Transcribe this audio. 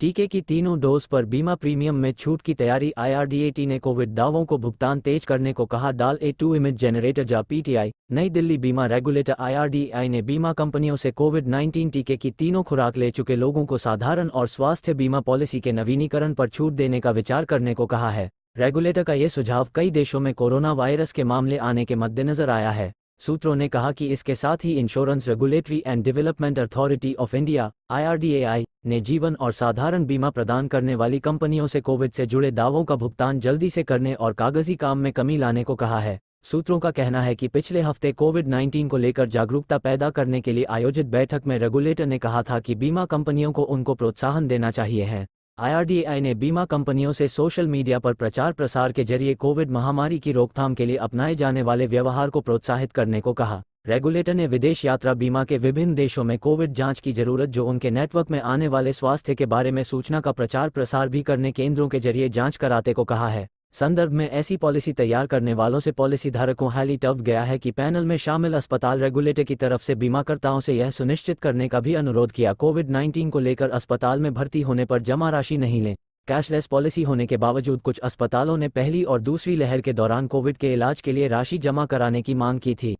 टीके की तीनों डोज पर बीमा प्रीमियम में छूट की तैयारी आई ने कोविड दावों को भुगतान तेज करने को कहा डाल ए टू इमेज जनरेटर जा पीटीआई नई दिल्ली बीमा रेगुलेटर आई ने बीमा कंपनियों से कोविड 19 टीके की तीनों खुराक ले चुके लोगों को साधारण और स्वास्थ्य बीमा पॉलिसी के नवीनीकरण पर छूट देने का विचार करने को कहा है रेगुलेटर का ये सुझाव कई देशों में कोरोना वायरस के मामले आने के मद्देनजर आया है सूत्रों ने कहा कि इसके साथ ही insurance regulatory and development authority of India IRDAI ने जीवन और साधारण बीमा प्रदान करने वाली कंपनियों से कोविड से जुड़े दावों का भुगतान जल्दी से करने और कागजी काम में कमी लाने को कहा है सूत्रों का कहना है कि पिछले हफ्ते कोविड 19 को लेकर जागरूकता पैदा करने के लिए आयोजित बैठक में रेगुलेटर ने कहा था कि बीमा कंपनियों को उनको प्रोत्साहन देना चाहिए है आईआरडीआई ने बीमा कंपनियों से सोशल मीडिया पर प्रचार प्रसार के जरिए कोविड महामारी की रोकथाम के लिए अपनाए जाने वाले व्यवहार को प्रोत्साहित करने को कहा रेगुलेटर ने विदेश यात्रा बीमा के विभिन्न देशों में कोविड जांच की जरूरत जो उनके नेटवर्क में आने वाले स्वास्थ्य के बारे में सूचना का प्रचार प्रसार भी करने केंद्रों के जरिए जांच कराते को कहा है संदर्भ में ऐसी पॉलिसी तैयार करने वालों से पॉलिसी धारकों हाली टफ गया है कि पैनल में शामिल अस्पताल रेगुलेटर की तरफ से बीमाकर्ताओं से यह सुनिश्चित करने का भी अनुरोध किया कोविड 19 को लेकर अस्पताल में भर्ती होने पर जमा राशि नहीं लें कैशलेस पॉलिसी होने के बावजूद कुछ अस्पतालों ने पहली और दूसरी लहर के दौरान कोविड के इलाज के लिए राशि जमा कराने की मांग की थी